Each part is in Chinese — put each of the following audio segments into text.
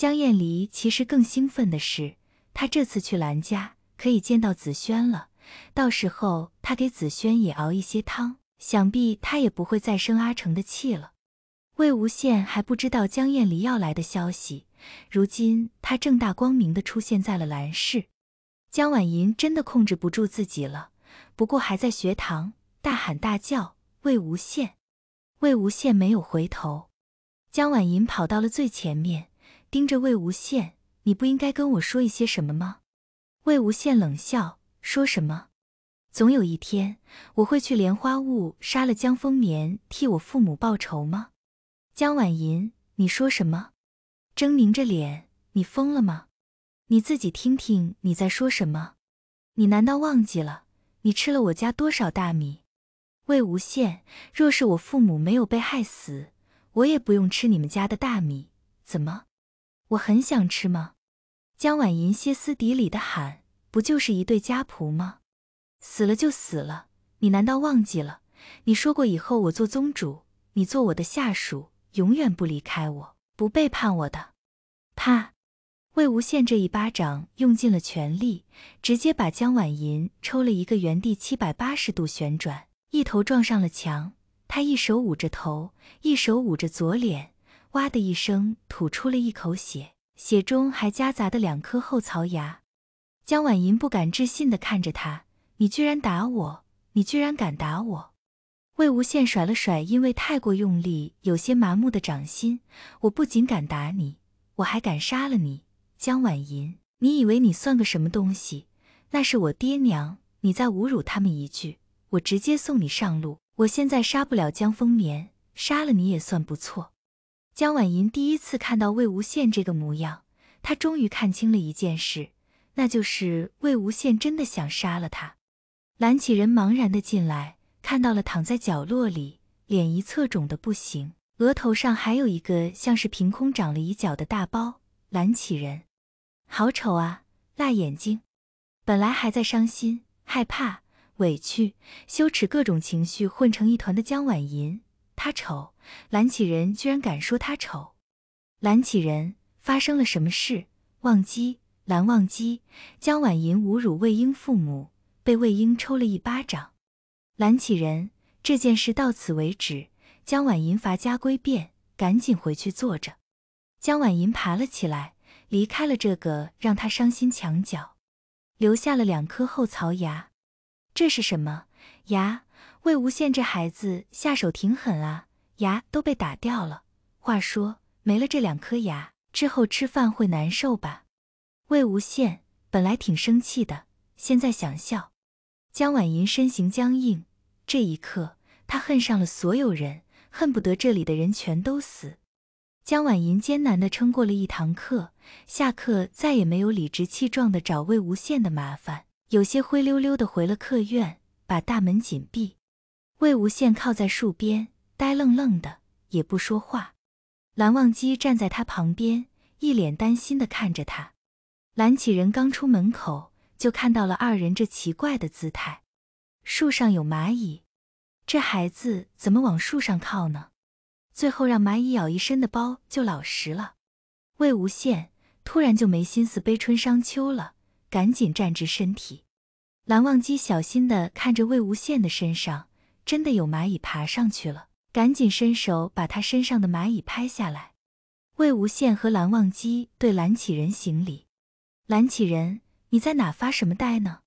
江晏离其实更兴奋的是，他这次去兰家可以见到紫萱了。到时候他给紫萱也熬一些汤，想必他也不会再生阿成的气了。魏无羡还不知道江晏离要来的消息，如今他正大光明的出现在了兰市。江婉吟真的控制不住自己了，不过还在学堂大喊大叫。魏无羡，魏无羡没有回头。江婉吟跑到了最前面。盯着魏无羡，你不应该跟我说一些什么吗？魏无羡冷笑，说什么？总有一天我会去莲花坞杀了江丰年，替我父母报仇吗？江婉银，你说什么？狰狞着脸，你疯了吗？你自己听听你在说什么？你难道忘记了你吃了我家多少大米？魏无羡，若是我父母没有被害死，我也不用吃你们家的大米，怎么？我很想吃吗？江婉银歇斯底里的喊：“不就是一对家仆吗？死了就死了！你难道忘记了？你说过以后我做宗主，你做我的下属，永远不离开我，不背叛我的。”啪！魏无羡这一巴掌用尽了全力，直接把江婉银抽了一个原地七百八十度旋转，一头撞上了墙。他一手捂着头，一手捂着左脸。哇的一声，吐出了一口血，血中还夹杂着两颗后槽牙。江婉银不敢置信地看着他：“你居然打我！你居然敢打我！”魏无羡甩了甩因为太过用力有些麻木的掌心：“我不仅敢打你，我还敢杀了你，江婉银！你以为你算个什么东西？那是我爹娘，你再侮辱他们一句，我直接送你上路。我现在杀不了江丰年，杀了你也算不错。”江婉莹第一次看到魏无羡这个模样，她终于看清了一件事，那就是魏无羡真的想杀了他。蓝启人茫然的进来，看到了躺在角落里，脸一侧肿的不行，额头上还有一个像是凭空长了一角的大包。蓝启人，好丑啊，辣眼睛！本来还在伤心、害怕、委屈、羞耻各种情绪混成一团的江婉莹，他丑。蓝启仁居然敢说他丑！蓝启仁，发生了什么事？忘机，蓝忘机，江婉银侮辱魏婴父母，被魏婴抽了一巴掌。蓝启仁，这件事到此为止。江婉银罚家规变，赶紧回去坐着。江婉银爬了起来，离开了这个让她伤心墙角，留下了两颗后槽牙。这是什么牙？魏无羡这孩子下手挺狠啊。牙都被打掉了。话说，没了这两颗牙之后，吃饭会难受吧？魏无羡本来挺生气的，现在想笑。江婉银身形僵硬，这一刻，他恨上了所有人，恨不得这里的人全都死。江婉银艰难的撑过了一堂课，下课再也没有理直气壮的找魏无羡的麻烦，有些灰溜溜的回了客院，把大门紧闭。魏无羡靠在树边。呆愣愣的，也不说话。蓝忘机站在他旁边，一脸担心的看着他。蓝启仁刚出门口，就看到了二人这奇怪的姿态。树上有蚂蚁，这孩子怎么往树上靠呢？最后让蚂蚁咬一身的包就老实了。魏无羡突然就没心思背春伤秋了，赶紧站直身体。蓝忘机小心地看着魏无羡的身上，真的有蚂蚁爬上去了。赶紧伸手把他身上的蚂蚁拍下来。魏无羡和蓝忘机对蓝启仁行礼。蓝启仁，你在哪发什么呆呢？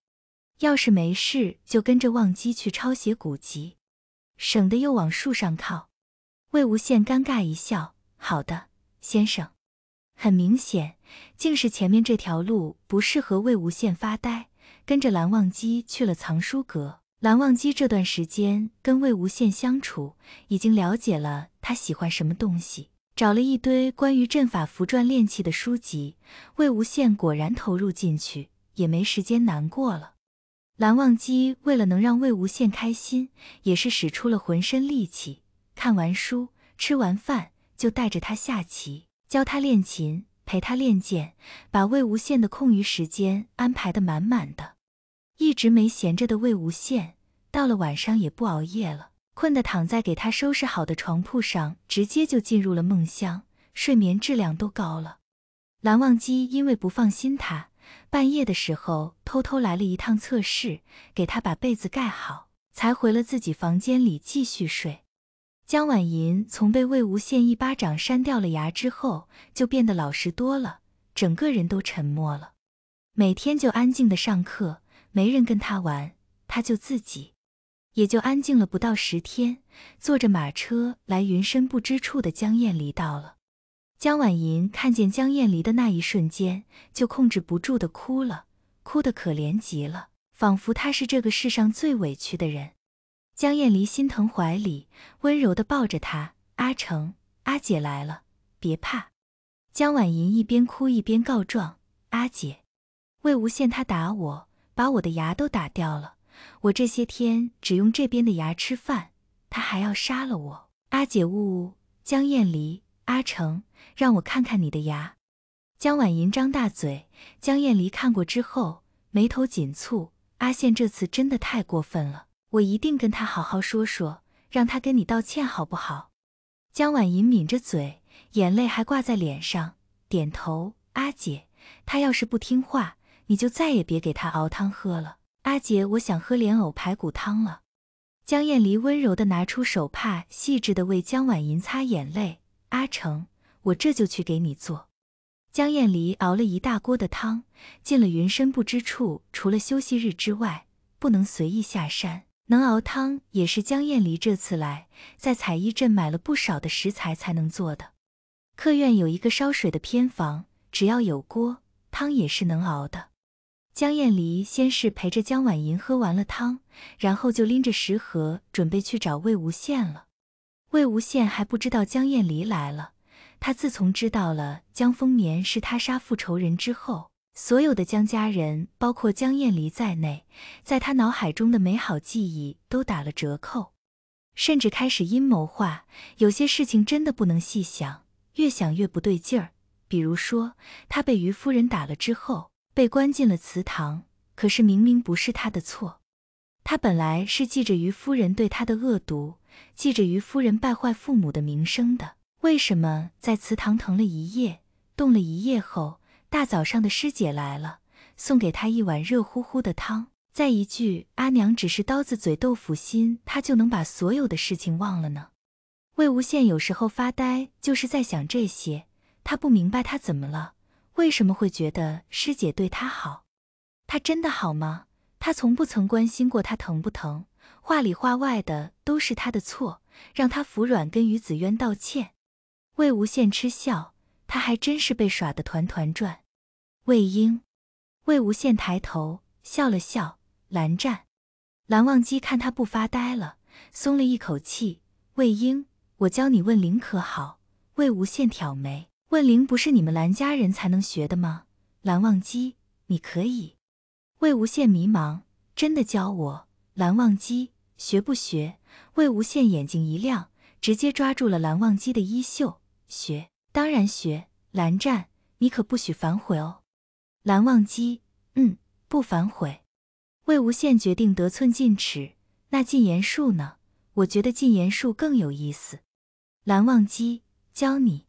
要是没事，就跟着忘机去抄写古籍，省得又往树上靠。魏无羡尴尬一笑：“好的，先生。”很明显，竟是前面这条路不适合魏无羡发呆，跟着蓝忘机去了藏书阁。蓝忘机这段时间跟魏无羡相处，已经了解了他喜欢什么东西，找了一堆关于阵法、符篆、练气的书籍。魏无羡果然投入进去，也没时间难过了。蓝忘机为了能让魏无羡开心，也是使出了浑身力气。看完书，吃完饭，就带着他下棋，教他练琴，陪他练剑，把魏无羡的空余时间安排得满满的。一直没闲着的魏无羡，到了晚上也不熬夜了，困得躺在给他收拾好的床铺上，直接就进入了梦乡，睡眠质量都高了。蓝忘机因为不放心他，半夜的时候偷偷来了一趟测试，给他把被子盖好，才回了自己房间里继续睡。江婉银从被魏无羡一巴掌扇掉了牙之后，就变得老实多了，整个人都沉默了，每天就安静的上课。没人跟他玩，他就自己，也就安静了不到十天。坐着马车来云深不知处的江晏离到了，江婉莹看见江晏离的那一瞬间就控制不住的哭了，哭得可怜极了，仿佛她是这个世上最委屈的人。江晏离心疼怀里，温柔的抱着他。阿成，阿姐来了，别怕。江婉莹一边哭一边告状：“阿姐，魏无羡他打我。”把我的牙都打掉了，我这些天只用这边的牙吃饭。他还要杀了我。阿姐，呜呜。江艳离，阿成，让我看看你的牙。江婉银张大嘴。江艳离看过之后，眉头紧蹙。阿羡这次真的太过分了，我一定跟他好好说说，让他跟你道歉好不好？江婉银抿着嘴，眼泪还挂在脸上，点头。阿姐，他要是不听话。你就再也别给他熬汤喝了，阿杰，我想喝莲藕排骨汤了。江艳离温柔地拿出手帕，细致地为江婉银擦眼泪。阿成，我这就去给你做。江艳离熬了一大锅的汤，进了云深不知处，除了休息日之外，不能随意下山。能熬汤也是江艳离这次来在采衣镇买了不少的食材才能做的。客院有一个烧水的偏房，只要有锅，汤也是能熬的。江燕离先是陪着江婉莹喝完了汤，然后就拎着食盒准备去找魏无羡了。魏无羡还不知道江燕离来了。他自从知道了江丰年是他杀父仇人之后，所有的江家人，包括江燕离在内，在他脑海中的美好记忆都打了折扣，甚至开始阴谋化。有些事情真的不能细想，越想越不对劲儿。比如说，他被于夫人打了之后。被关进了祠堂，可是明明不是他的错。他本来是记着于夫人对他的恶毒，记着于夫人败坏父母的名声的。为什么在祠堂疼了一夜，冻了一夜后，大早上的师姐来了，送给他一碗热乎乎的汤，再一句“阿娘只是刀子嘴豆腐心”，他就能把所有的事情忘了呢？魏无羡有时候发呆，就是在想这些。他不明白，他怎么了？为什么会觉得师姐对他好？他真的好吗？他从不曾关心过他疼不疼，话里话外的都是他的错，让他服软跟于子渊道歉。魏无羡嗤笑，他还真是被耍得团团转。魏婴，魏无羡抬头笑了笑。蓝湛，蓝忘机看他不发呆了，松了一口气。魏婴，我教你问灵可好？魏无羡挑眉。问灵不是你们蓝家人才能学的吗？蓝忘机，你可以。魏无羡迷茫，真的教我？蓝忘机，学不学？魏无羡眼睛一亮，直接抓住了蓝忘机的衣袖，学，当然学。蓝湛，你可不许反悔哦。蓝忘机，嗯，不反悔。魏无羡决定得寸进尺，那禁言术呢？我觉得禁言术更有意思。蓝忘机，教你。